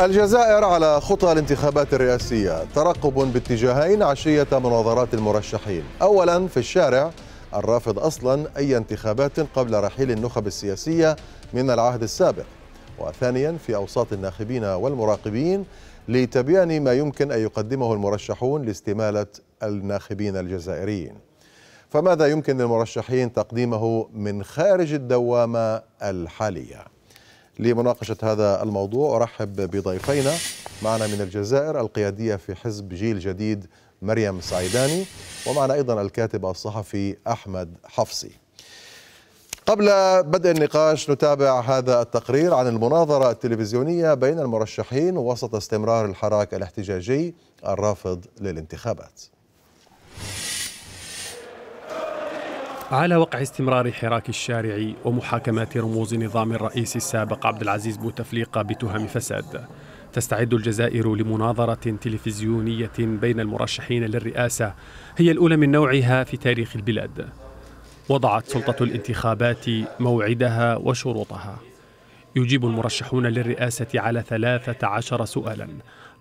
الجزائر على خطى الانتخابات الرئاسية ترقب باتجاهين عشية مناظرات المرشحين أولا في الشارع الرافض أصلا أي انتخابات قبل رحيل النخب السياسية من العهد السابق وثانيا في أوساط الناخبين والمراقبين لتبيان ما يمكن أن يقدمه المرشحون لاستمالة الناخبين الجزائريين فماذا يمكن للمرشحين تقديمه من خارج الدوامة الحالية؟ لمناقشة هذا الموضوع أرحب بضيفينا معنا من الجزائر القيادية في حزب جيل جديد مريم سعيداني ومعنا أيضا الكاتب الصحفي أحمد حفصي قبل بدء النقاش نتابع هذا التقرير عن المناظرة التلفزيونية بين المرشحين وسط استمرار الحراك الاحتجاجي الرافض للانتخابات على وقع استمرار حراك الشارع ومحاكمات رموز نظام الرئيس السابق عبد العزيز بوتفليقة بتهم فساد تستعد الجزائر لمناظرة تلفزيونية بين المرشحين للرئاسة هي الأولى من نوعها في تاريخ البلاد وضعت سلطة الانتخابات موعدها وشروطها يجيب المرشحون للرئاسة على 13 سؤالا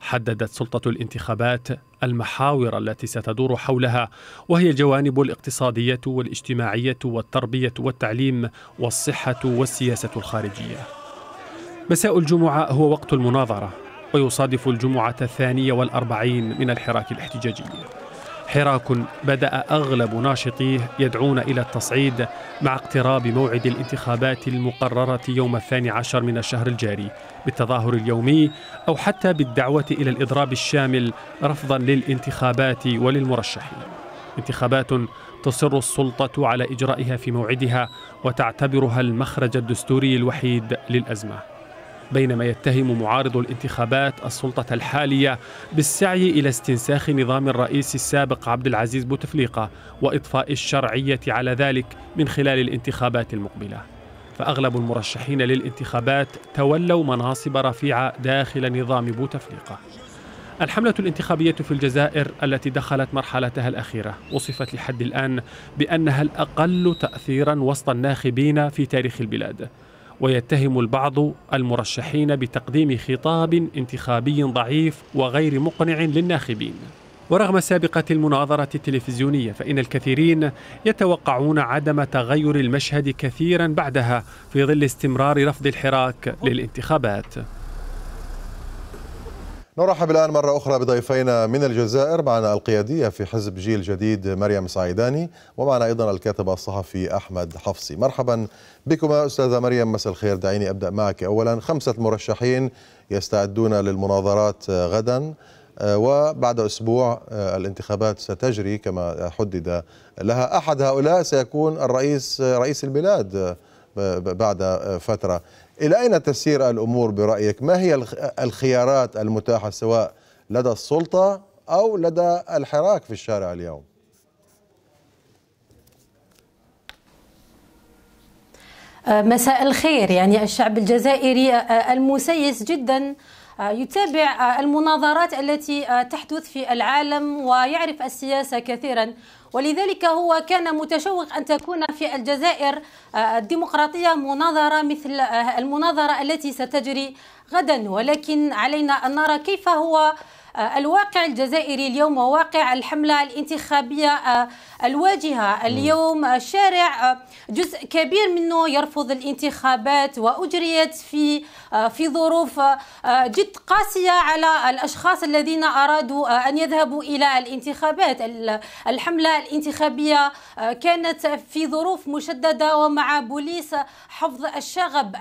حددت سلطة الانتخابات المحاور التي ستدور حولها وهي الجوانب الاقتصادية والاجتماعية والتربية والتعليم والصحة والسياسة الخارجية مساء الجمعة هو وقت المناظرة ويصادف الجمعة الثانية والأربعين من الحراك الاحتجاجي حراك بدأ أغلب ناشطيه يدعون إلى التصعيد مع اقتراب موعد الانتخابات المقررة يوم الثاني عشر من الشهر الجاري بالتظاهر اليومي أو حتى بالدعوة إلى الإضراب الشامل رفضا للانتخابات وللمرشحين انتخابات تصر السلطة على إجرائها في موعدها وتعتبرها المخرج الدستوري الوحيد للأزمة بينما يتهم معارضو الانتخابات السلطة الحالية بالسعي إلى استنساخ نظام الرئيس السابق عبد العزيز بوتفليقة وإطفاء الشرعية على ذلك من خلال الانتخابات المقبلة فأغلب المرشحين للانتخابات تولوا مناصب رفيعة داخل نظام بوتفليقة الحملة الانتخابية في الجزائر التي دخلت مرحلتها الأخيرة وصفت لحد الآن بأنها الأقل تأثيرا وسط الناخبين في تاريخ البلاد ويتهم البعض المرشحين بتقديم خطاب انتخابي ضعيف وغير مقنع للناخبين ورغم سابقة المناظرة التلفزيونية فإن الكثيرين يتوقعون عدم تغير المشهد كثيرا بعدها في ظل استمرار رفض الحراك للانتخابات نرحب الآن مرة أخرى بضيفينا من الجزائر معنا القيادية في حزب جيل جديد مريم سعيداني ومعنا أيضا الكاتب الصحفي أحمد حفصي مرحبا بكما أستاذة مريم مساء الخير دعيني أبدأ معك أولا خمسة مرشحين يستعدون للمناظرات غدا آه، وبعد أسبوع آه، الانتخابات ستجري كما حدد لها أحد هؤلاء سيكون الرئيس آه، رئيس البلاد بعد فترة إلى أين تسير الأمور برأيك؟ ما هي الخيارات المتاحة سواء لدى السلطة أو لدى الحراك في الشارع اليوم؟ آه، مساء الخير يعني الشعب الجزائري آه، آه، المسيس جدا آه، يتابع آه، المناظرات التي آه، تحدث في العالم ويعرف السياسة كثيرا ولذلك هو كان متشوق أن تكون في الجزائر الديمقراطية مناظرة مثل المناظرة التي ستجري غدا ولكن علينا أن نرى كيف هو آه، الواقع الجزائري اليوم وواقع الحملة الانتخابية آه، الواجهة اليوم الشارع آه، جزء كبير منه يرفض الانتخابات وأجريت في في ظروف جد قاسية على الأشخاص الذين أرادوا أن يذهبوا إلى الانتخابات الحملة الانتخابية كانت في ظروف مشددة ومع بوليس حفظ الشغب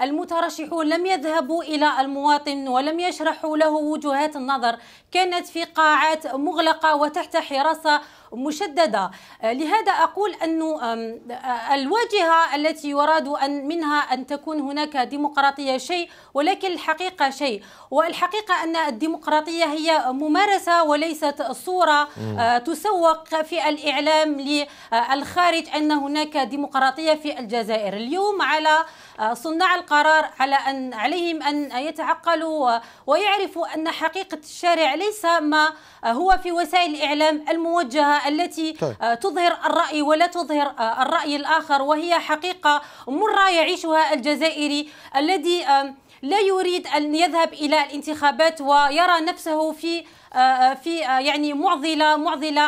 المترشحون لم يذهبوا إلى المواطن ولم يشرحوا له وجهات النظر كانت في قاعات مغلقة وتحت حراسة مشددة آه، لهذا أقول أن آه، الواجهة التي يراد أن منها أن تكون هناك ديمقراطية شيء ولكن الحقيقة شيء والحقيقة أن الديمقراطية هي ممارسة وليست صورة آه، تسوق في الإعلام للخارج أن هناك ديمقراطية في الجزائر اليوم على صناع القرار على أن عليهم أن يتعقلوا ويعرفوا أن حقيقة الشارع وليس ما هو في وسائل الإعلام الموجهة التي طيب. آه، تظهر الرأي ولا تظهر آه، الرأي الآخر وهي حقيقة مرة يعيشها الجزائري الذي لا يريد أن يذهب إلى الانتخابات ويرى نفسه في آه، في يعني معضلة معضلة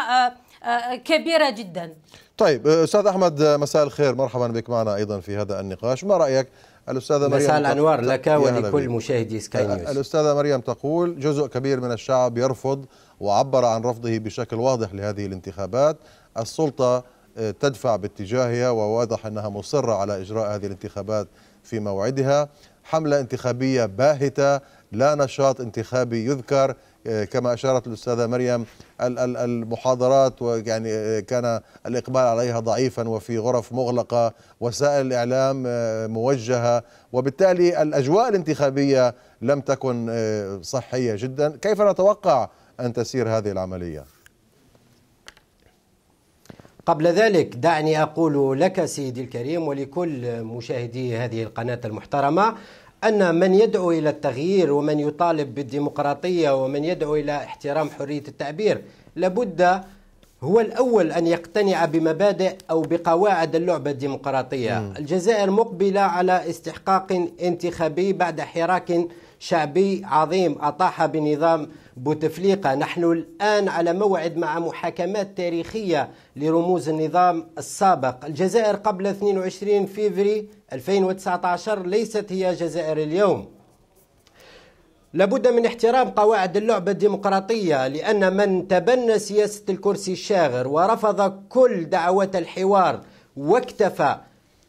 كبيرة جدا طيب أستاذ أحمد مساء الخير مرحبا بك معنا أيضا في هذا النقاش ما رأيك الأستاذة مريم مساء الأنوار لك ولكل مشاهدي سكاي نيوز الأستاذة مريم تقول جزء كبير من الشعب يرفض وعبر عن رفضه بشكل واضح لهذه الانتخابات السلطة آه، تدفع باتجاهها وواضح أنها مصرة على إجراء هذه الانتخابات في موعدها حملة انتخابية باهتة لا نشاط انتخابي يذكر آه، كما أشارت الأستاذة مريم المحاضرات ويعني آه، كان الإقبال عليها ضعيفا وفي غرف مغلقة وسائل الإعلام آه، موجهة وبالتالي الأجواء الانتخابية لم تكن صحية جدا كيف نتوقع أن تسير هذه العملية؟ قبل ذلك دعني أقول لك سيدي الكريم ولكل مشاهدي هذه القناة المحترمة أن من يدعو إلى التغيير ومن يطالب بالديمقراطية ومن يدعو إلى احترام حرية التعبير لابد هو الأول أن يقتنع بمبادئ أو بقواعد اللعبة الديمقراطية م. الجزائر مقبلة على استحقاق انتخابي بعد حراك شعبي عظيم أطاح بنظام بوتفليقة نحن الآن على موعد مع محاكمات تاريخية لرموز النظام السابق الجزائر قبل 22 فيفري 2019 ليست هي جزائر اليوم لابد من احترام قواعد اللعبة الديمقراطية لأن من تبنى سياسة الكرسي الشاغر ورفض كل دعوات الحوار واكتفى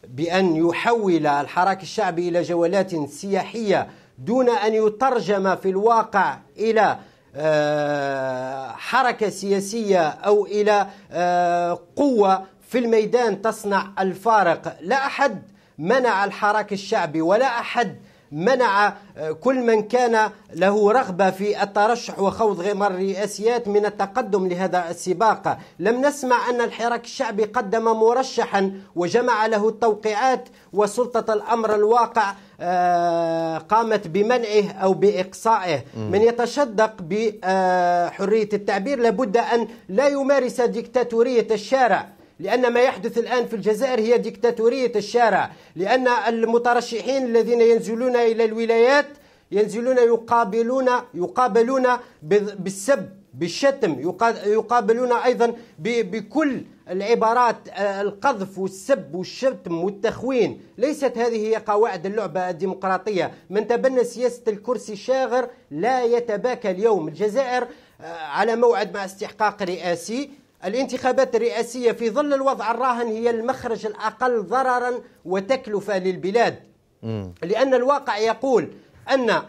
بأن يحول الحراك الشعبي إلى جولات سياحية دون أن يترجم في الواقع إلى آه، حركة سياسية أو إلى آه، قوة في الميدان تصنع الفارق لا أحد منع الحراك الشعبي ولا أحد منع آه، كل من كان له رغبة في الترشح وخوض غمار الرئاسيات من التقدم لهذا السباق لم نسمع أن الحراك الشعبي قدم مرشحا وجمع له التوقيعات وسلطة الأمر الواقع آه، قامت بمنعه أو بإقصائه من يتشدق بحرية التعبير لابد أن لا يمارس ديكتاتورية الشارع لأن ما يحدث الآن في الجزائر هي ديكتاتورية الشارع لأن المترشحين الذين ينزلون إلى الولايات ينزلون يقابلون يقابلون بالسب بالشتم يقابلون أيضا بكل العبارات آه، القذف والسب والشتم والتخوين ليست هذه هي قواعد اللعبة الديمقراطية من تبنى سياسة الكرسي الشاغر لا يتباكى اليوم الجزائر آه، على موعد مع استحقاق رئاسي الانتخابات الرئاسية في ظل الوضع الراهن هي المخرج الأقل ضررا وتكلفة للبلاد م. لأن الواقع يقول أن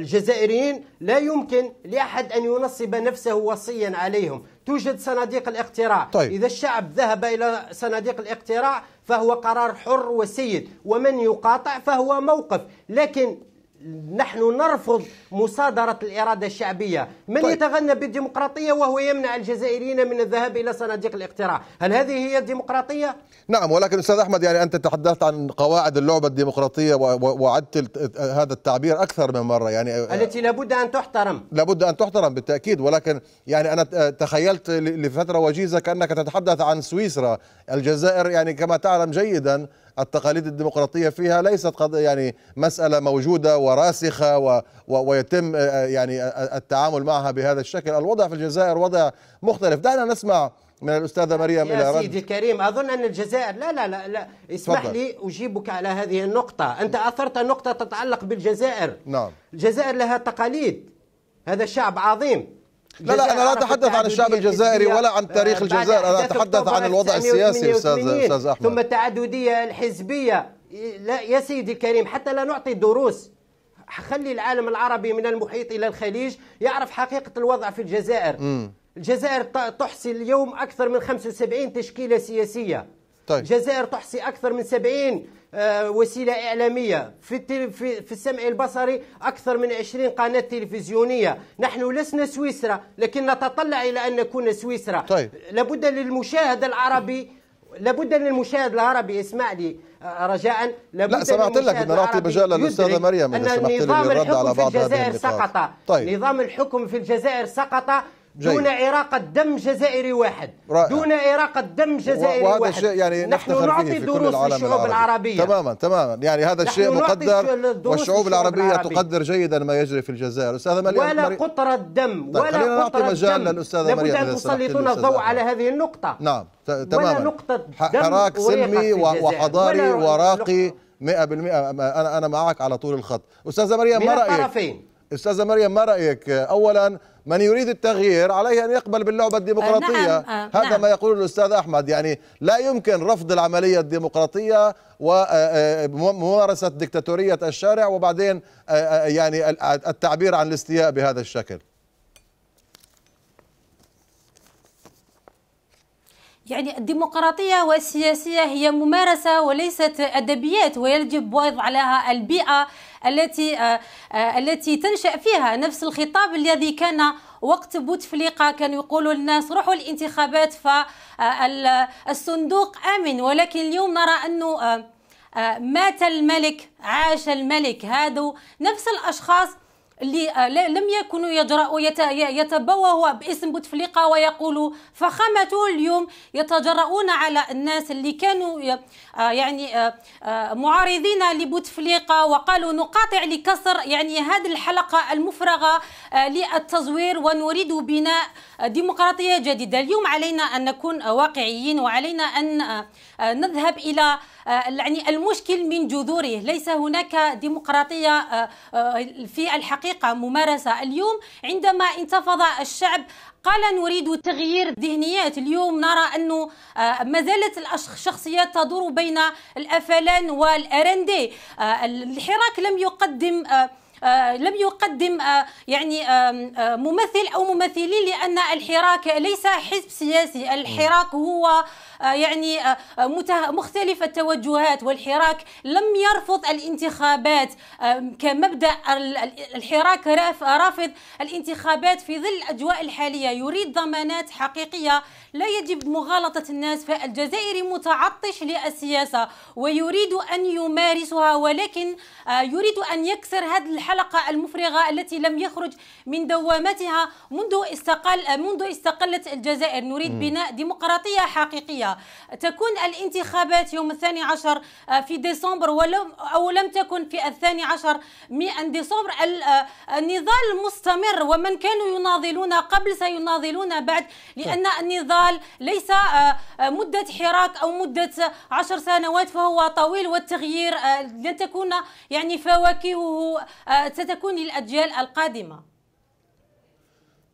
الجزائريين لا يمكن لأحد أن ينصب نفسه وصيا عليهم توجد صناديق الاقتراع طيب. إذا الشعب ذهب إلى صناديق الاقتراع فهو قرار حر وسيد ومن يقاطع فهو موقف لكن نحن نرفض مصادرة الإرادة الشعبية من طيب. يتغنى بالديمقراطية وهو يمنع الجزائريين من الذهاب إلى صناديق الاقتراع هل هذه هي الديمقراطية؟ نعم ولكن أستاذ أحمد يعني أنت تحدثت عن قواعد اللعبة الديمقراطية وعدت هذا التعبير أكثر من مرة يعني آه، التي لابد أن تحترم لابد أن تحترم بالتأكيد ولكن يعني أنا آه، تخيلت لفترة وجيزة كأنك تتحدث عن سويسرا الجزائر يعني كما تعلم جيدا التقاليد الديمقراطيه فيها ليست قض... يعني مساله موجوده وراسخه و... و... ويتم يعني التعامل معها بهذا الشكل، الوضع في الجزائر وضع مختلف، دعنا نسمع من الاستاذه مريم الى رد يا سيدي الكريم اظن ان الجزائر لا لا لا, لا. اسمح فضل. لي اجيبك على هذه النقطه، انت اثرت نقطه تتعلق بالجزائر نعم الجزائر لها تقاليد هذا شعب عظيم لا لا انا لا اتحدث عن يعني الشعب الجزائري ولا عن آه، تاريخ الجزائر انا اتحدث عن الوضع السياسي استاذ استاذ احمد ثم التعدديه الحزبيه لا يا سيدي الكريم حتى لا نعطي دروس خلي العالم العربي من المحيط الى الخليج يعرف حقيقه الوضع في الجزائر م. الجزائر تحصي اليوم اكثر من 75 تشكيله سياسيه طيب. الجزائر تحصي أكثر من 70 آه، وسيلة إعلامية في, في, في السمع البصري أكثر من 20 قناة تلفزيونية نحن لسنا سويسرا لكن نتطلع إلى أن نكون سويسرا طيب. لابد للمشاهد العربي لابد للمشاهد العربي اسمع لي آه، رجاء لابد لا سمعت لك بدنا نعطي مجال للاستاذه مريم ان نظام الحكم في الجزائر سقط طيب. نظام الحكم في الجزائر سقط دون عراق دم جزائري واحد رائع. دون عراق دم جزائري وهذا واحد الشيء يعني نحن نعطي دروس للشعوب العربية تماما تماما يعني هذا الشيء مقدر والشعوب العربية العربي. تقدر جيدا ما يجري في الجزائر أستاذة مريم ولا مريم. قطرة دم طيب ولا قطرة مجال للأستاذة مريم لابد أن تسلطون الضوء على هذه النقطة نعم تماما ولا نقطة دم حراك سلمي وحضاري وراقي 100% أنا أنا معك على طول الخط أستاذة مريم ما رأيك؟ أستاذة مريم ما رأيك أولا من يريد التغيير عليه أن يقبل باللعبة الديمقراطية نعم. آه، هذا نعم. ما يقول الأستاذ أحمد يعني لا يمكن رفض العملية الديمقراطية وممارسة آه، آه، دكتاتورية الشارع وبعدين يعني التعبير عن الاستياء بهذا الشكل يعني الديمقراطية والسياسية هي ممارسة وليست أدبيات ويجب وضع لها البيئة التي آه، آه، التي تنشا فيها نفس الخطاب الذي كان وقت بوتفليقه كان يقول الناس روحوا الانتخابات فالصندوق امن ولكن اليوم نرى انه آه، مات الملك عاش الملك هادو نفس الاشخاص اللي آه، لم يكونوا يجرؤوا يتبوه باسم بوتفليقه ويقولوا فخامته اليوم يتجرؤون على الناس اللي كانوا آه، يعني آه، معارضين لبوتفليقه وقالوا نقاطع لكسر يعني هذه الحلقه المفرغه للتزوير ونريد بناء ديمقراطيه جديده اليوم علينا ان نكون واقعيين وعلينا ان نذهب الى آه، يعني المشكل من جذوره ليس هناك ديمقراطية آه، آه، في الحقيقة ممارسة اليوم عندما انتفض الشعب قال نريد تغيير الذهنيات اليوم نرى أنه ما زالت الشخصيات تدور بين الأفلان والأرندي الحراك لم يقدم آه لم يقدم آه يعني آه ممثل او ممثلين لان الحراك ليس حزب سياسي الحراك هو آه، يعني آه، آه، مختلف التوجهات والحراك لم يرفض الانتخابات كمبدا الحراك رافض الانتخابات في ظل الاجواء الحاليه يريد ضمانات حقيقيه لا يجب مغالطه الناس فالجزائري متعطش للسياسه ويريد ان يمارسها ولكن يريد ان يكسر هذه الحلقه المفرغه التي لم يخرج من دوامتها منذ استقل منذ استقلت الجزائر نريد بناء ديمقراطيه حقيقيه تكون الانتخابات يوم الثاني عشر آه، في ديسمبر ولم أو لم تكن في الثاني عشر من ديسمبر آه، النضال مستمر ومن كانوا يناضلون قبل سيناضلون بعد لأن النضال ليس آه، مدة حراك أو مدة عشر سنوات فهو طويل والتغيير لن تكون يعني فواكهه ستكون للأجيال القادمة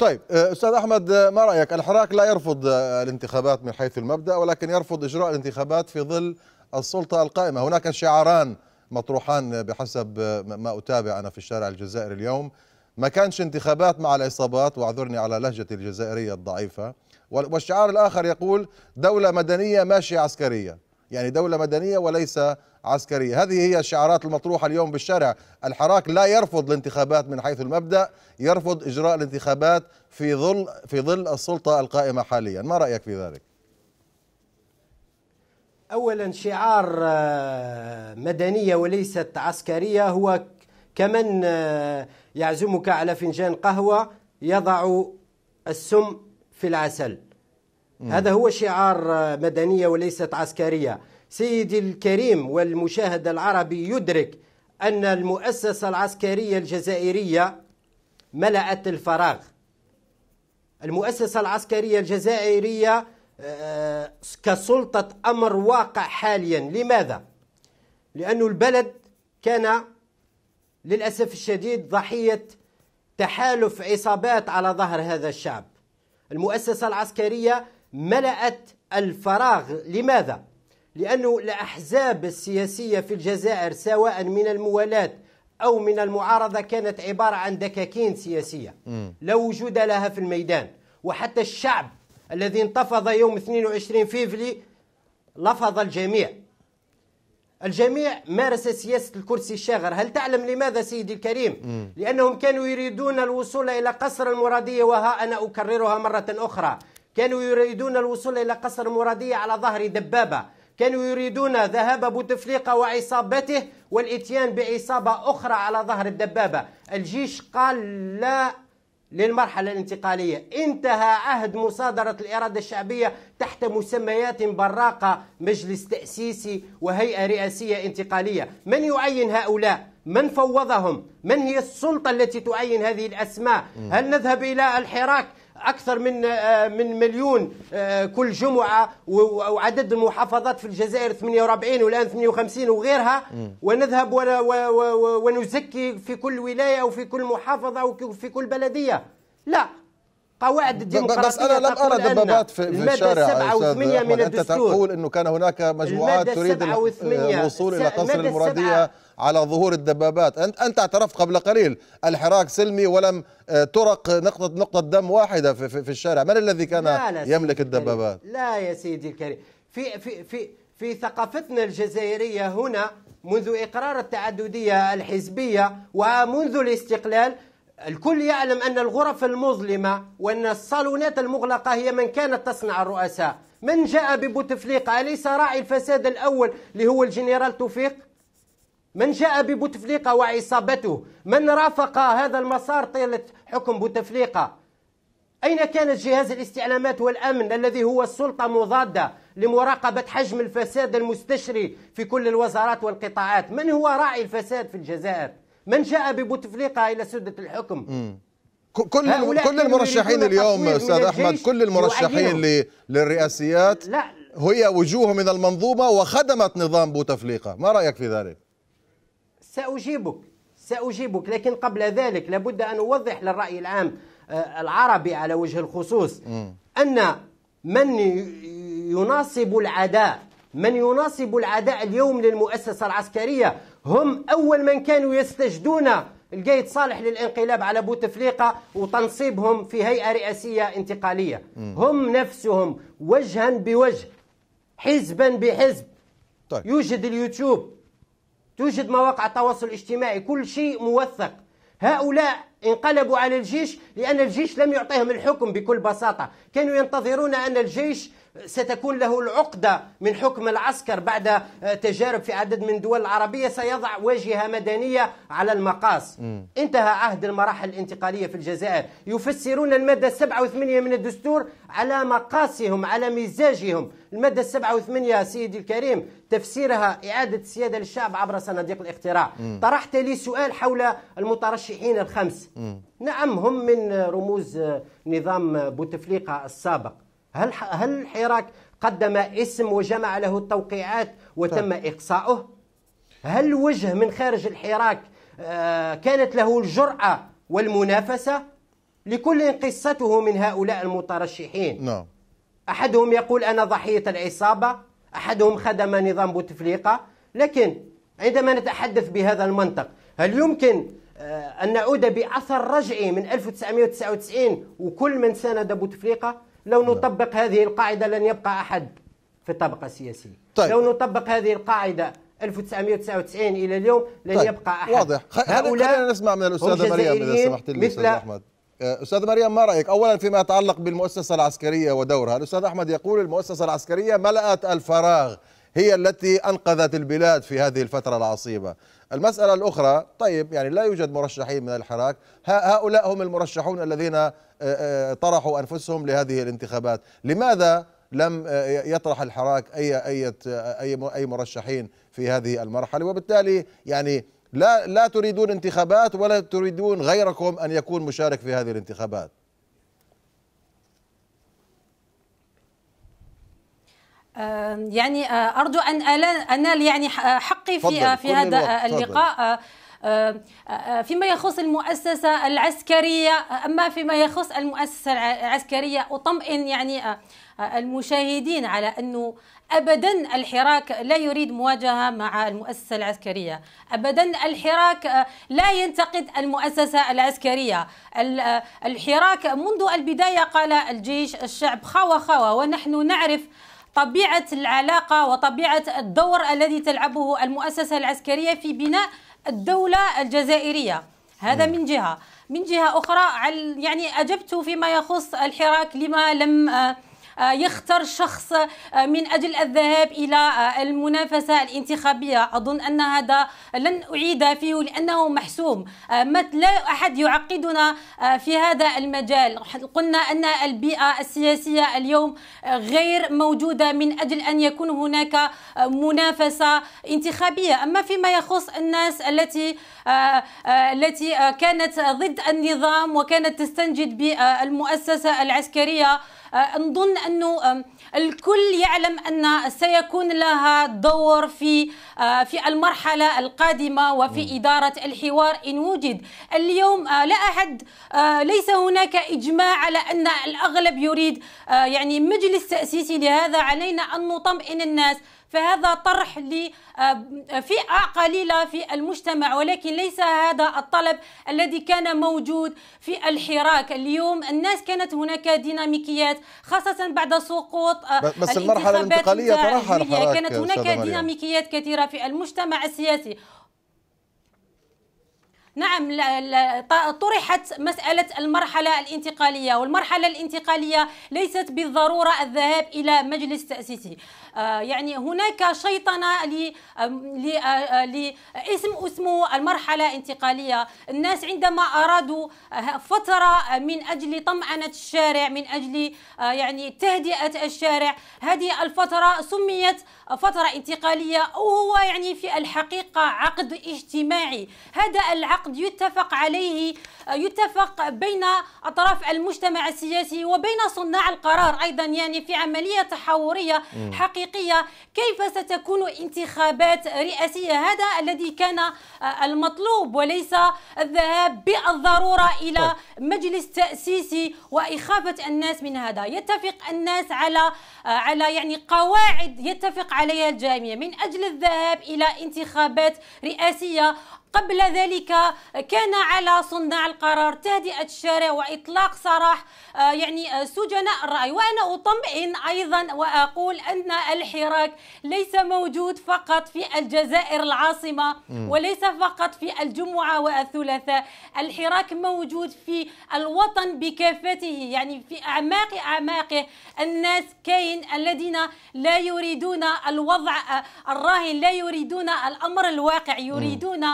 طيب آه، استاذ احمد آه، ما رايك الحراك لا يرفض آه، الانتخابات من حيث المبدا ولكن يرفض اجراء الانتخابات في ظل السلطه القائمه هناك شعاران مطروحان بحسب ما اتابع انا في الشارع الجزائري اليوم ما كانش انتخابات مع العصابات واعذرني على لهجتي الجزائريه الضعيفه والشعار الاخر يقول دوله مدنيه ماشيه عسكريه يعني دوله مدنيه وليس عسكرية هذه هي الشعارات المطروحة اليوم بالشارع الحراك لا يرفض الانتخابات من حيث المبدأ يرفض إجراء الانتخابات في ظل, في ظل السلطة القائمة حاليا ما رأيك في ذلك؟ أولا شعار آه، مدنية وليست عسكرية هو كمن آه، يعزمك على فنجان قهوة يضع السم في العسل هذا هو شعار آه، مدنية وليست عسكرية سيدي الكريم والمشاهد العربي يدرك أن المؤسسة العسكرية الجزائرية ملأت الفراغ المؤسسة العسكرية الجزائرية آه، كسلطة أمر واقع حاليا لماذا؟ لأن البلد كان للأسف الشديد ضحية تحالف عصابات على ظهر هذا الشعب المؤسسة العسكرية ملأت الفراغ لماذا؟ لأنه الأحزاب السياسية في الجزائر سواء من الموالاة أو من المعارضة كانت عبارة عن دكاكين سياسية لا وجود لها في الميدان وحتى الشعب الذي انتفض يوم 22 فيفلي لفظ الجميع الجميع مارس سياسة الكرسي الشاغر هل تعلم لماذا سيدي الكريم؟ مم. لأنهم كانوا يريدون الوصول إلى قصر المرادية وها أنا أكررها مرة أخرى كانوا يريدون الوصول إلى قصر المرادية على ظهر دبابة كانوا يريدون ذهاب بوتفليقة وعصابته والإتيان بعصابة أخرى على ظهر الدبابة الجيش قال لا للمرحلة الانتقالية انتهى عهد مصادرة الإرادة الشعبية تحت مسميات براقة مجلس تأسيسي وهيئة رئاسية انتقالية من يعين هؤلاء؟ من فوضهم؟ من هي السلطة التي تعين هذه الأسماء؟ هل نذهب إلى الحراك؟ اكثر من آه، من مليون آه، كل جمعه وعدد المحافظات في الجزائر 48 والان 58 وغيرها ونذهب ونزكي في كل ولايه وفي كل محافظه وفي كل بلديه لا قواعد الديمقراطيه بس انا لم ارى دبابات في, في الشارع الماده 7 و8 من الدستور انت تقول انه كان هناك مجموعات تريد الوصول الى قصر المراديه على ظهور الدبابات انت انت اعترفت قبل قليل الحراك سلمي ولم آه، ترق نقطه نقطه دم واحده في, في, في الشارع من الذي كان لا يملك الدبابات لا يا سيدي الكريم في في في في ثقافتنا الجزائريه هنا منذ اقرار التعدديه الحزبيه ومنذ الاستقلال الكل يعلم أن الغرف المظلمة وأن الصالونات المغلقة هي من كانت تصنع الرؤساء من جاء ببوتفليقة أليس راعي الفساد الأول اللي هو الجنرال توفيق من جاء ببوتفليقة وعصابته من رافق هذا المسار طيلة حكم بوتفليقة أين كان جهاز الاستعلامات والأمن الذي هو السلطة مضادة لمراقبة حجم الفساد المستشري في كل الوزارات والقطاعات من هو راعي الفساد في الجزائر من جاء ببوتفليقه الى سده الحكم م. كل كل المرشحين اليوم استاذ احمد كل المرشحين للرئاسيات لا هي وجوه من المنظومه وخدمت نظام بوتفليقه ما رايك في ذلك ساجيبك ساجيبك لكن قبل ذلك لابد ان اوضح للراي العام آه، العربي على وجه الخصوص م. ان من يناصب العداء من يناصب العداء اليوم للمؤسسه العسكريه هم أول من كانوا يستجدون القيد صالح للانقلاب على بوتفليقة وتنصيبهم في هيئة رئاسية انتقالية هم نفسهم وجها بوجه حزبا بحزب طيب. يوجد اليوتيوب توجد مواقع التواصل الاجتماعي كل شيء موثق هؤلاء انقلبوا على الجيش لأن الجيش لم يعطيهم الحكم بكل بساطة كانوا ينتظرون أن الجيش ستكون له العقدة من حكم العسكر بعد آه، تجارب في عدد من الدول العربية سيضع واجهة مدنية على المقاس م. انتهى عهد المراحل الانتقالية في الجزائر يفسرون المادة 7 و8 من الدستور على مقاسهم على مزاجهم المادة 7 و8 سيدي الكريم تفسيرها إعادة السيادة للشعب عبر صناديق الاقتراع م. طرحت لي سؤال حول المترشحين الخمس م. نعم هم من رموز آه، نظام بوتفليقة السابق هل هل الحراك قدم اسم وجمع له التوقيعات وتم طيب. اقصاؤه؟ هل وجه من خارج الحراك آه، كانت له الجرأة والمنافسة؟ لكل قصته من هؤلاء المترشحين. نعم. احدهم يقول انا ضحية العصابة، احدهم خدم نظام بوتفليقة، لكن عندما نتحدث بهذا المنطق هل يمكن آه، أن نعود بأثر رجعي من 1999 وكل من ساند بوتفليقة لو نعم. نطبق هذه القاعدة لن يبقى أحد في الطبقة السياسية طيب. لو نطبق هذه القاعدة 1999 الى اليوم لن طيب. يبقى احد واضح هؤلاء خلينا نسمع من الاستاذه مريم اذا سمحت لي استاذ احمد آه، استاذ مريم ما رايك اولا فيما يتعلق بالمؤسسه العسكريه ودورها الاستاذ احمد يقول المؤسسه العسكريه ملأت الفراغ هي التي انقذت البلاد في هذه الفتره العصيبه المسألة الأخرى طيب يعني لا يوجد مرشحين من الحراك هؤلاء هم المرشحون الذين آه، آه، طرحوا أنفسهم لهذه الانتخابات لماذا لم آه، يطرح الحراك أي أي أي أي مرشحين في هذه المرحلة وبالتالي يعني لا لا تريدون انتخابات ولا تريدون غيركم أن يكون مشارك في هذه الانتخابات يعني آه، ارجو ان انال يعني آه، حقي في في هذا اللقاء آه، فيما يخص المؤسسه العسكريه اما فيما يخص المؤسسه العسكريه اطمئن يعني المشاهدين على انه ابدا الحراك لا يريد مواجهه مع المؤسسه العسكريه، ابدا الحراك لا ينتقد المؤسسه العسكريه، الحراك منذ البدايه قال الجيش الشعب خاوه خاوه ونحن نعرف طبيعه العلاقه وطبيعه الدور الذي تلعبه المؤسسه العسكريه في بناء الدوله الجزائريه هذا من جهه من جهه اخرى يعني اجبت فيما يخص الحراك لما لم آه، آه، يختار شخص آه، من أجل الذهاب إلى آه، المنافسة الانتخابية أظن أن هذا لن أعيد فيه لأنه محسوم لا أحد يعقدنا في هذا المجال قلنا أن البيئة السياسية اليوم غير موجودة من أجل أن يكون هناك منافسة انتخابية أما فيما يخص الناس التي التي كانت ضد النظام وكانت تستنجد بالمؤسسة العسكرية آه، نظن أنه الكل يعلم أن سيكون لها دور في آه، في المرحلة القادمة وفي إدارة الحوار إن وجد اليوم آه، لا أحد ليس هناك إجماع على أن الأغلب يريد يعني مجلس تأسيسي لهذا علينا أن نطمئن الناس فهذا طرح لفئة آه، قليلة في المجتمع ولكن ليس هذا الطلب الذي كان موجود في الحراك اليوم الناس كانت هناك ديناميكيات خاصة بعد سقوط آه، بس المرحلة الانتقالية كانت هناك ديناميكيات كثيرة في المجتمع السياسي نعم طرحت مسألة المرحلة الانتقالية والمرحلة الانتقالية ليست بالضرورة الذهاب إلى مجلس تأسيسي آه، يعني هناك شيطنة لاسم آه، اسمه المرحلة الانتقالية الناس عندما أرادوا آه، فترة من أجل طمأنة الشارع من أجل يعني تهدئة الشارع هذه الفترة سميت فترة انتقالية أو هو يعني في الحقيقة عقد اجتماعي هذا العقد يتفق عليه يتفق بين أطراف المجتمع السياسي وبين صناع القرار أيضا يعني في عملية تحورية حقيقية كيف ستكون انتخابات رئاسية هذا الذي كان آه، المطلوب وليس الذهاب بالضرورة إلى طيب. مجلس تأسيسي وإخافة الناس من هذا يتفق الناس على آه، على يعني قواعد يتفق على عليها الجامعة من أجل الذهاب إلى انتخابات رئاسية قبل ذلك كان على صناع القرار تهدئة الشارع وإطلاق سراح آه، يعني آه، سجناء الرأي وأنا أطمئن أيضا وأقول أن الحراك ليس موجود فقط في الجزائر العاصمة وليس فقط في الجمعة والثلاثاء الحراك موجود في الوطن بكافته يعني في أعماق أعماقه الناس كاين الذين لا يريدون الوضع آه، الراهن لا يريدون الأمر الواقع يريدون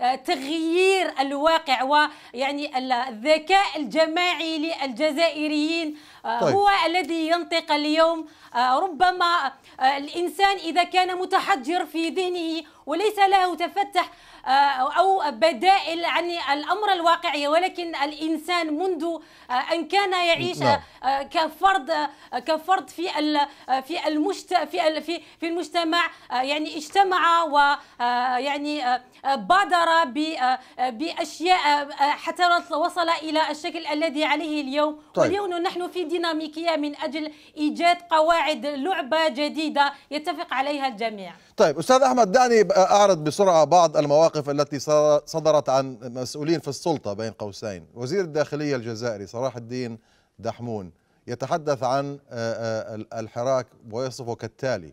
آه، تغيير الواقع ويعني الذكاء الجماعي للجزائريين آه، طيب. هو الذي ينطق اليوم آه، ربما الإنسان إذا كان متحجر في ذهنه وليس له تفتح آه، أو بدائل عن الأمر الواقعي ولكن الإنسان منذ آه، أن كان يعيش نعم. آه، كفرد كفرد في في المجت في في المجتمع يعني اجتمع ويعني بادر بأشياء حتى وصل إلى الشكل الذي عليه اليوم طيب. واليوم نحن في ديناميكية من أجل إيجاد قواعد لعبة جديدة يتفق عليها الجميع طيب أستاذ أحمد دعني أعرض بسرعة بعض المواقف التي صدرت عن مسؤولين في السلطة بين قوسين وزير الداخلية الجزائري صلاح الدين دحمون يتحدث عن آه، آه، الحراك ويصفه كالتالي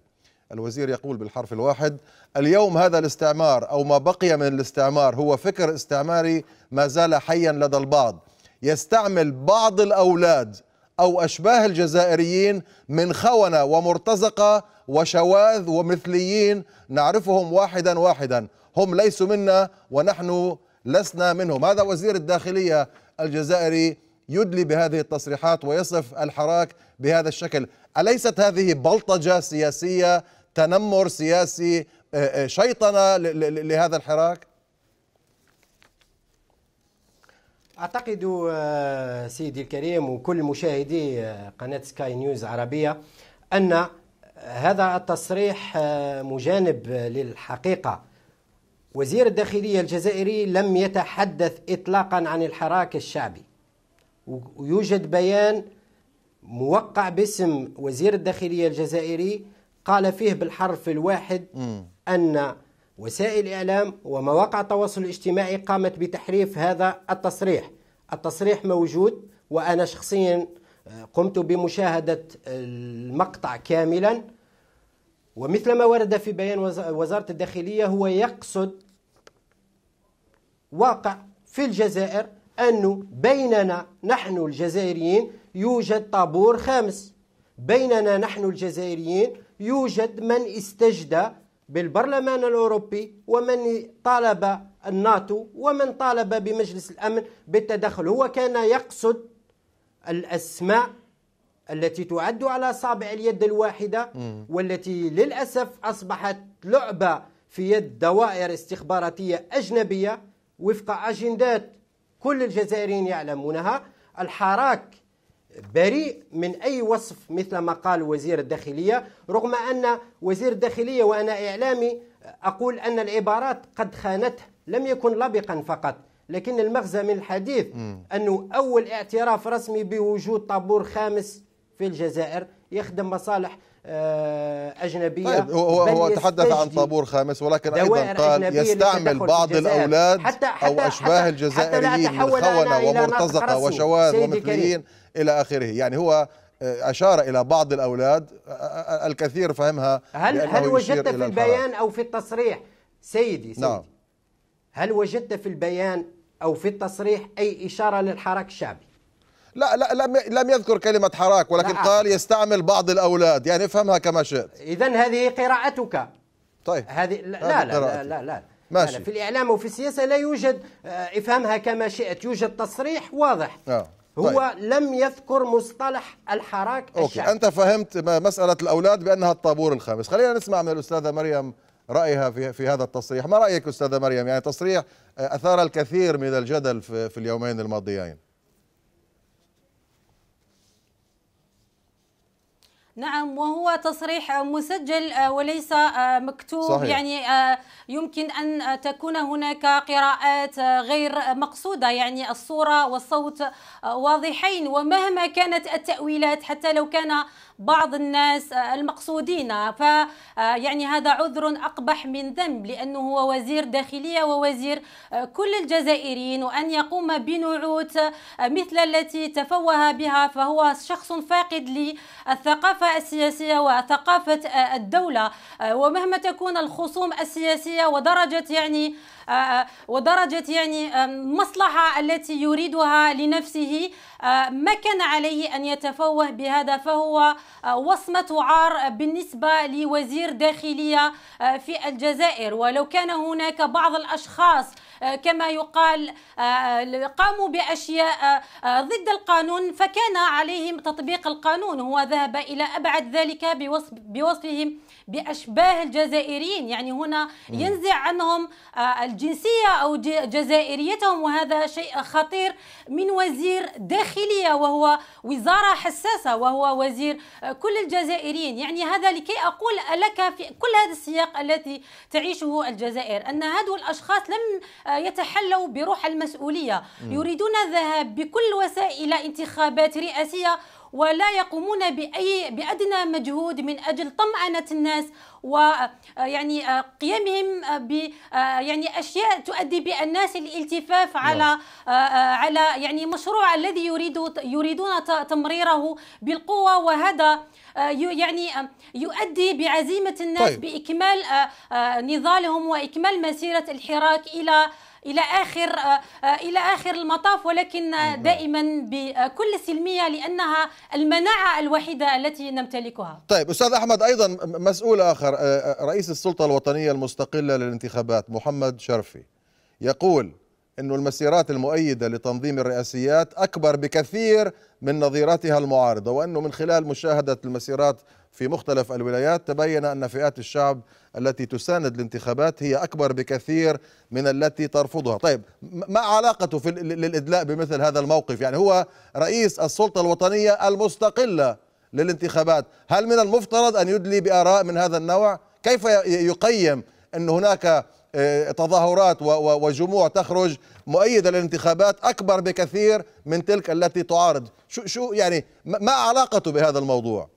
الوزير يقول بالحرف الواحد اليوم هذا الاستعمار أو ما بقي من الاستعمار هو فكر استعماري ما زال حيا لدى البعض يستعمل بعض الأولاد أو أشباه الجزائريين من خونة ومرتزقة وشواذ ومثليين نعرفهم واحدا واحدا هم ليسوا منا ونحن لسنا منهم هذا وزير الداخلية الجزائري يدلي بهذه التصريحات ويصف الحراك بهذا الشكل أليست هذه بلطجة سياسية تنمر سياسي آه، آه، شيطنة لهذا الحراك؟ اعتقد آه، سيدي الكريم وكل مشاهدي آه، قناه سكاي نيوز عربيه ان آه، هذا التصريح مجانب للحقيقه وزير الداخليه الجزائري لم يتحدث اطلاقا عن الحراك الشعبي ويوجد بيان موقع باسم وزير الداخليه الجزائري قال فيه بالحرف الواحد ان وسائل الإعلام ومواقع التواصل الاجتماعي قامت بتحريف هذا التصريح التصريح موجود وأنا شخصيا آه، قمت بمشاهدة المقطع كاملا ومثل ما ورد في بيان وزارة الداخلية هو يقصد واقع في الجزائر أنه بيننا نحن الجزائريين يوجد طابور خامس بيننا نحن الجزائريين يوجد من استجدى بالبرلمان الأوروبي ومن طالب الناتو ومن طالب بمجلس الأمن بالتدخل هو كان يقصد الأسماء التي تعد على صابع اليد الواحدة والتي للأسف أصبحت لعبة في يد دوائر استخباراتية أجنبية وفق أجندات كل الجزائريين يعلمونها الحراك بريء من أي وصف مثل ما قال وزير الداخلية رغم أن وزير الداخلية وأنا إعلامي أقول أن العبارات قد خانته لم يكن لبقا فقط لكن المغزى من الحديث أنه أول اعتراف رسمي بوجود طابور خامس في الجزائر يخدم مصالح آه، اجنبيه طيب هو هو تحدث عن طابور خامس ولكن ايضا قال يستعمل بعض الاولاد حتى حتى او اشباه الجزائريين من خونه ومرتزقه وشواذ ومثليين الى اخره يعني هو آه، اشار الى بعض الاولاد آه، الكثير فهمها هل هل وجدت في البيان او في التصريح سيدي, سيدي نعم هل وجدت في البيان او في التصريح اي اشاره للحراك الشعبي لا لا لم لم يذكر كلمه حراك ولكن نعم. قال يستعمل بعض الاولاد يعني افهمها كما شئت اذا هذه قراءتك طيب هذه لا لا, لا لا لا ماشي. لا في الاعلام وفي السياسه لا يوجد آه، افهمها كما شئت يوجد تصريح واضح آه. طيب. هو طيب. لم يذكر مصطلح الحراك أوكي. الشعب. أنت فهمت مسألة الأولاد بأنها الطابور الخامس خلينا نسمع من الأستاذة مريم رأيها في, في هذا التصريح ما رأيك أستاذة مريم يعني تصريح آه، أثار الكثير من الجدل في, في اليومين الماضيين نعم وهو تصريح مسجل آه، وليس آه، مكتوب صحيح. يعني آه، يمكن أن تكون هناك قراءات غير مقصودة يعني الصورة والصوت واضحين ومهما كانت التأويلات حتى لو كان بعض الناس المقصودين ف يعني هذا عذر اقبح من ذنب لانه هو وزير داخليه ووزير كل الجزائريين وان يقوم بنعوت مثل التي تفوه بها فهو شخص فاقد للثقافه السياسيه وثقافه الدوله ومهما تكون الخصوم السياسيه ودرجه يعني آه، آه، ودرجة يعني آه، المصلحة التي يريدها لنفسه ما كان عليه أن يتفوه بهذا فهو وصمة عار بالنسبة لوزير داخلية في الجزائر ولو كان هناك بعض الأشخاص كما يقال قاموا بأشياء ضد القانون فكان عليهم تطبيق القانون هو ذهب إلى أبعد ذلك بوصف بوصفهم بأشباه الجزائريين يعني هنا ينزع عنهم آه، الجنسية أو جزائريتهم وهذا شيء خطير من وزير داخلية وهو وزارة حساسة وهو وزير آه، كل الجزائريين يعني هذا لكي أقول لك في كل هذا السياق الذي تعيشه الجزائر أن هذو الأشخاص لم آه، يتحلوا بروح المسؤولية يريدون الذهاب بكل وسائل انتخابات رئاسية ولا يقومون بأي بأدنى مجهود من أجل طمأنة الناس ويعني آه، آه، قيامهم آه، ب يعني أشياء تؤدي بالناس الالتفاف نعم. على على يعني مشروع الذي يريد يريدون تمريره بالقوة وهذا يعني يؤدي بعزيمة الناس طيب. بإكمال نضالهم وإكمال مسيرة الحراك إلى الى اخر آه، آه، الى اخر المطاف ولكن دائما بكل سلميه لانها المناعه الوحيده التي نمتلكها. طيب استاذ احمد ايضا مسؤول اخر آه، رئيس السلطه الوطنيه المستقله للانتخابات محمد شرفي يقول أن المسيرات المؤيدة لتنظيم الرئاسيات أكبر بكثير من نظيراتها المعارضة وأنه من خلال مشاهدة المسيرات في مختلف الولايات تبين أن فئات الشعب التي تساند الانتخابات هي أكبر بكثير من التي ترفضها طيب ما علاقته في للإدلاء بمثل هذا الموقف يعني هو رئيس السلطة الوطنية المستقلة للانتخابات هل من المفترض أن يدلي بآراء من هذا النوع كيف يقيم أن هناك آه، تظاهرات وجموع تخرج مؤيده للانتخابات اكبر بكثير من تلك التي تعارض شو شو يعني ما علاقته بهذا الموضوع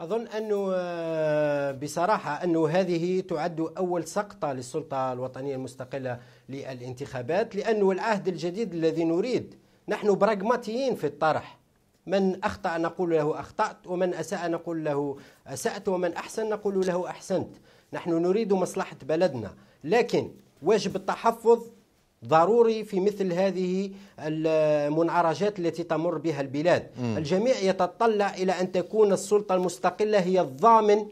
أظن أنه آه، بصراحة أنه هذه تعد أول سقطة للسلطة الوطنية المستقلة للانتخابات لأنه العهد الجديد الذي نريد نحن براغماتيين في الطرح من أخطأ نقول له أخطأت ومن أساء نقول له أسأت ومن أحسن نقول له أحسنت نحن نريد مصلحة بلدنا لكن واجب التحفظ ضروري في مثل هذه المنعرجات التي تمر بها البلاد م. الجميع يتطلع إلى أن تكون السلطة المستقلة هي الضامن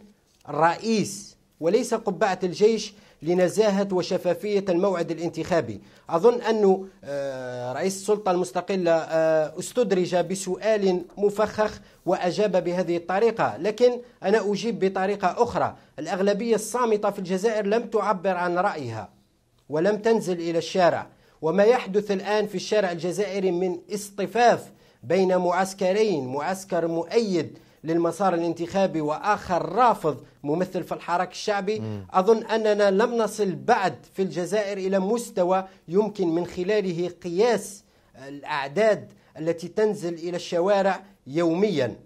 الرئيس وليس قبعة الجيش لنزاهة وشفافية الموعد الانتخابي أظن أن آه، رئيس السلطة المستقلة آه، استدرج بسؤال مفخخ وأجاب بهذه الطريقة لكن أنا أجيب بطريقة أخرى الأغلبية الصامتة في الجزائر لم تعبر عن رأيها ولم تنزل إلى الشارع وما يحدث الآن في الشارع الجزائري من اصطفاف بين معسكرين معسكر مؤيد للمسار الانتخابي واخر رافض ممثل في الحراك الشعبي اظن اننا لم نصل بعد في الجزائر الى مستوى يمكن من خلاله قياس الاعداد التي تنزل الى الشوارع يوميا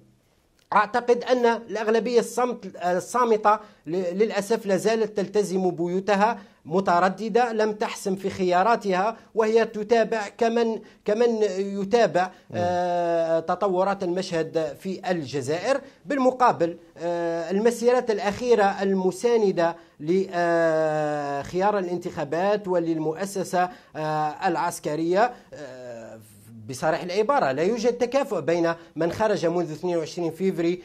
اعتقد ان الاغلبيه الصمت الصامته للاسف لا زالت تلتزم بيوتها مترددة لم تحسم في خياراتها وهي تتابع كمن كمن يتابع آه، تطورات المشهد في الجزائر بالمقابل آه، المسيرات الأخيرة المساندة لخيار آه، الانتخابات وللمؤسسة العسكرية بصريح العبارة لا يوجد تكافؤ بين من خرج منذ 22 فيفري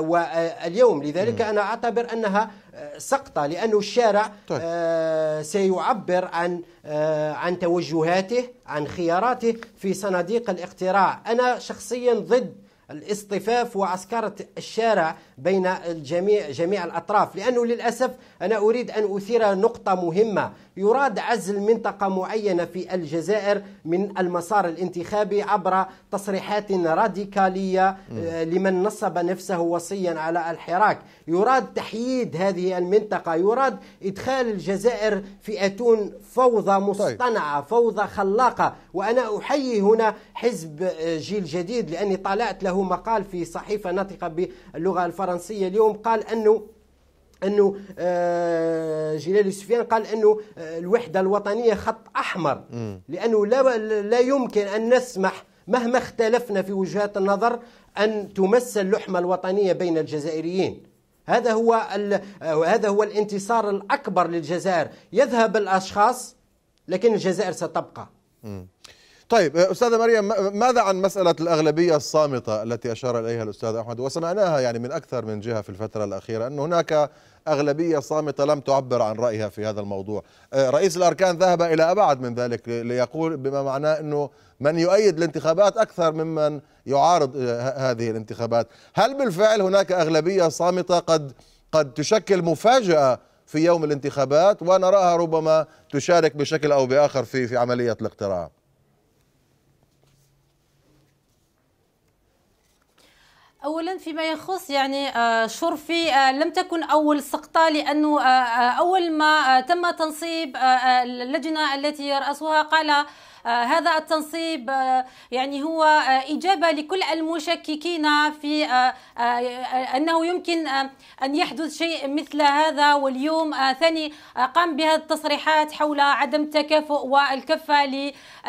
واليوم لذلك أنا أعتبر أنها سقطة لأنه الشارع طيب. آه، سيعبر عن آه، عن توجهاته عن خياراته في صناديق الاقتراع أنا شخصيا ضد الاصطفاف وعسكرة الشارع بين الجميع جميع الأطراف لأنه للأسف أنا أريد أن أثير نقطة مهمة يراد عزل منطقة معينة في الجزائر من المسار الانتخابي عبر تصريحات راديكالية آه، لمن نصب نفسه وصيا على الحراك يراد تحييد هذه المنطقة يراد إدخال الجزائر في أتون فوضى طيب. مصطنعة فوضى خلاقة وأنا أحيي هنا حزب آه، جيل جديد لأني طالعت له مقال في صحيفه ناطقه باللغه الفرنسيه اليوم قال انه انه آه، جلال سفيان قال انه آه، الوحده الوطنيه خط احمر لانه لا لا يمكن ان نسمح مهما اختلفنا في وجهات النظر ان تمس اللحمه الوطنيه بين الجزائريين هذا هو هذا هو الانتصار الاكبر للجزائر يذهب الاشخاص لكن الجزائر ستبقى طيب أستاذة مريم ماذا عن مسألة الأغلبية الصامتة التي أشار إليها الأستاذ أحمد وسمعناها يعني من أكثر من جهة في الفترة الأخيرة أن هناك أغلبية صامتة لم تعبر عن رأيها في هذا الموضوع رئيس الأركان ذهب إلى أبعد من ذلك ليقول بما معناه أنه من يؤيد الانتخابات أكثر ممن يعارض هذه الانتخابات هل بالفعل هناك أغلبية صامتة قد قد تشكل مفاجأة في يوم الانتخابات ونراها ربما تشارك بشكل أو بآخر في في عملية الاقتراع اولا فيما يخص يعني آه، شرفي آه، لم تكن اول سقطه لانه آه، اول ما تم تنصيب اللجنه التي يراسها قال آه، هذا التنصيب آه، يعني هو آه، إجابة لكل المشككين في أنه يمكن أن يحدث شيء مثل هذا واليوم ثاني قام بهذه التصريحات حول عدم التكافؤ والكفة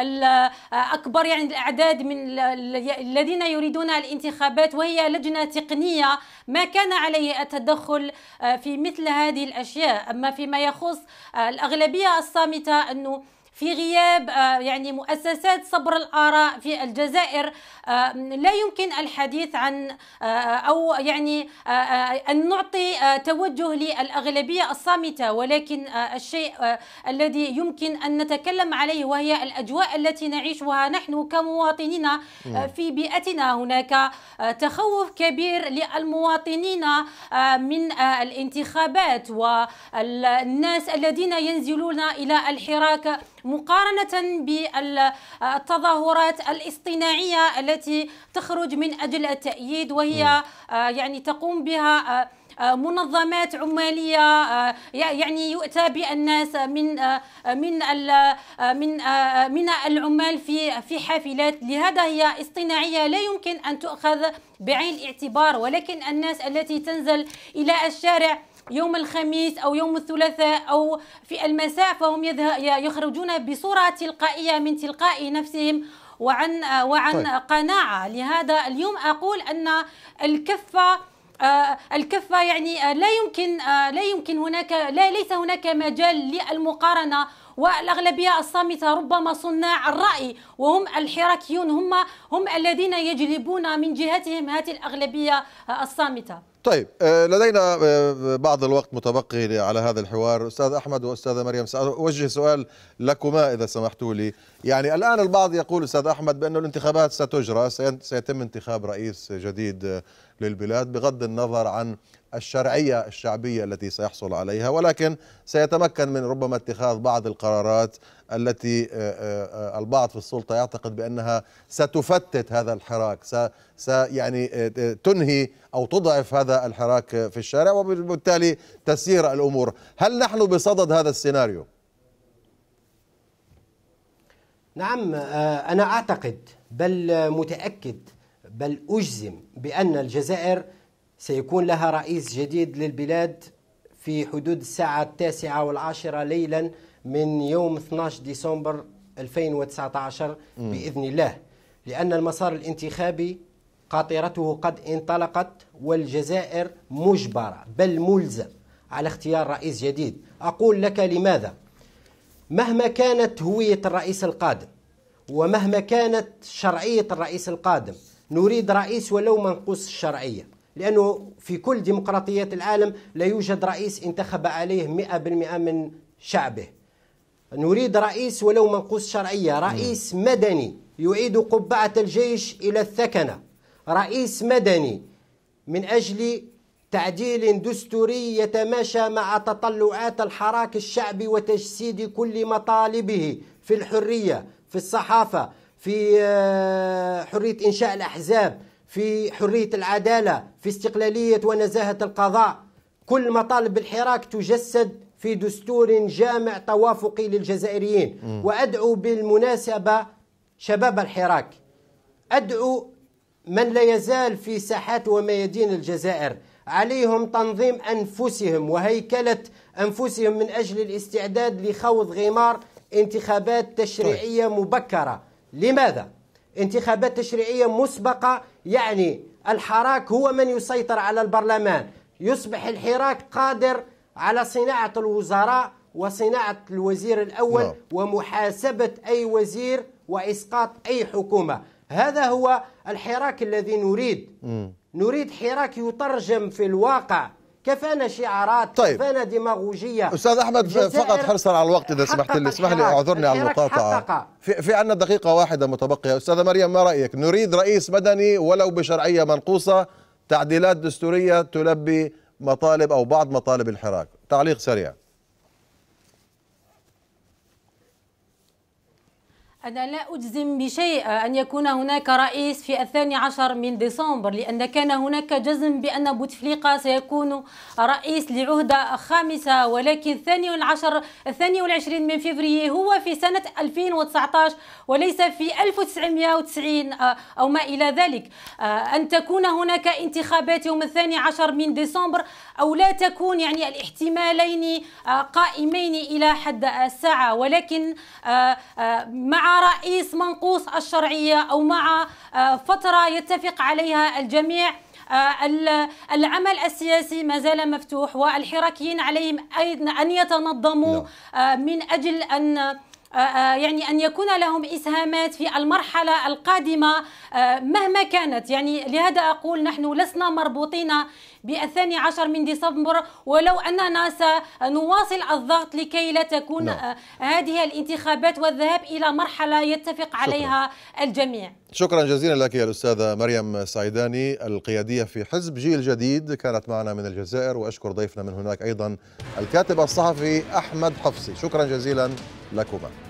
لأكبر يعني الأعداد من الذين يريدون الانتخابات وهي لجنة تقنية ما كان عليه التدخل في مثل هذه الأشياء أما فيما يخص الأغلبية الصامتة أنه في غياب آه، يعني مؤسسات صبر الآراء في الجزائر آه، لا يمكن الحديث عن آه، أو يعني أن نعطي توجه للأغلبية الصامتة ولكن الشيء الذي يمكن أن نتكلم عليه وهي الأجواء التي نعيشها نحن كمواطنين نعم. في بيئتنا هناك تخوف كبير للمواطنين من الانتخابات والناس الذين ينزلون إلى الحراك مقارنة بالتظاهرات الاصطناعية التي تخرج من أجل التأييد وهي آه، يعني تقوم بها آه، آه، منظمات عماليه يعني يؤتى بالناس من من من من العمال في في حافلات لهذا هي اصطناعيه لا يمكن ان تؤخذ بعين الاعتبار ولكن الناس التي تنزل الى الشارع يوم الخميس أو يوم الثلاثاء أو في المساء فهم يخرجون بصورة تلقائية من تلقاء نفسهم وعن وعن طيب. قناعة لهذا اليوم أقول أن الكفة آه، الكفة يعني لا يمكن آه، لا يمكن هناك لا ليس هناك مجال للمقارنة والاغلبيه الصامته ربما صناع الراي وهم الحراكيون هم هم الذين يجلبون من جهتهم هذه الاغلبيه آه، الصامته طيب آه، لدينا آه، بعض الوقت متبقي على هذا الحوار استاذ احمد واستاذ مريم ساوجه سؤال لكما اذا سمحتوا لي يعني الان البعض يقول استاذ احمد بان الانتخابات ستجرى سيتم انتخاب رئيس جديد للبلاد بغض النظر عن الشرعية الشعبية التي سيحصل عليها ولكن سيتمكن من ربما اتخاذ بعض القرارات التي آه، آه، آه، البعض في السلطة يعتقد بأنها ستفتت هذا الحراك يعني تنهي أو تضعف هذا الحراك في الشارع وبالتالي تسير الأمور هل نحن بصدد هذا السيناريو؟ نعم أنا أعتقد بل متأكد بل أجزم بأن الجزائر سيكون لها رئيس جديد للبلاد في حدود الساعة التاسعة والعاشرة ليلا من يوم 12 ديسمبر 2019 بإذن الله لأن المسار الانتخابي قاطرته قد انطلقت والجزائر مجبرة بل ملزم على اختيار رئيس جديد أقول لك لماذا مهما كانت هوية الرئيس القادم ومهما كانت شرعية الرئيس القادم نريد رئيس ولو منقوص الشرعية لأنه في كل ديمقراطيات العالم لا يوجد رئيس انتخب عليه 100% من شعبه نريد رئيس ولو منقوص شرعية رئيس نعم. مدني يعيد قبعة الجيش إلى الثكنة رئيس مدني من أجل تعديل دستوري يتماشى مع تطلعات الحراك الشعبي وتجسيد كل مطالبه في الحرية في الصحافة في آه، حرية إنشاء الأحزاب في حرية العدالة في استقلالية ونزاهة القضاء كل مطالب الحراك تجسد في دستور جامع توافقي للجزائريين م. وأدعو بالمناسبة شباب الحراك أدعو من لا يزال في ساحات وميادين الجزائر عليهم تنظيم أنفسهم وهيكلة أنفسهم من أجل الاستعداد لخوض غمار انتخابات تشريعية طيب. مبكرة لماذا؟ انتخابات تشريعية مسبقة يعني الحراك هو من يسيطر على البرلمان يصبح الحراك قادر على صناعة الوزراء وصناعة الوزير الأول نعم. ومحاسبة أي وزير وإسقاط أي حكومة هذا هو الحراك الذي نريد نريد حراك يترجم في الواقع كفانا شعارات طيب. كفانا ديماغوجيه استاذ احمد فقط حرصا على الوقت اذا سمحت لي اسمح لي اعذرني على المقاطعه في, في عندنا دقيقه واحده متبقيه استاذه مريم ما رايك نريد رئيس مدني ولو بشرعيه منقوصه تعديلات دستوريه تلبي مطالب او بعض مطالب الحراك تعليق سريع أنا لا أجزم بشيء أن يكون هناك رئيس في الثاني عشر من ديسمبر لأن كان هناك جزم بأن بوتفليقة سيكون رئيس لعهدة خامسة ولكن الثاني والعشر الثاني والعشرين من فبراير هو في سنة 2019 وليس في 1990 آه، أو ما إلى ذلك آه، أن تكون هناك انتخابات يوم الثاني عشر من ديسمبر أو لا تكون يعني الاحتمالين آه، قائمين إلى حد الساعة ولكن مع رئيس منقوص الشرعية أو مع آه، فترة يتفق عليها الجميع آه، العمل السياسي ما زال مفتوح والحراكيين عليهم أن يتنظموا نعم. آه، من أجل أن يعني أن يكون لهم إسهامات في المرحلة القادمة مهما كانت يعني لهذا أقول نحن لسنا مربوطين بالثاني عشر من ديسمبر ولو أننا سنواصل الضغط لكي لا تكون لا. نعم. آه، هذه الانتخابات والذهاب إلى مرحلة يتفق شكرا. عليها الجميع شكرا جزيلا لك يا الأستاذة مريم سعيداني القيادية في حزب جيل جديد كانت معنا من الجزائر وأشكر ضيفنا من هناك أيضا الكاتب الصحفي أحمد حفصي شكرا جزيلا لكما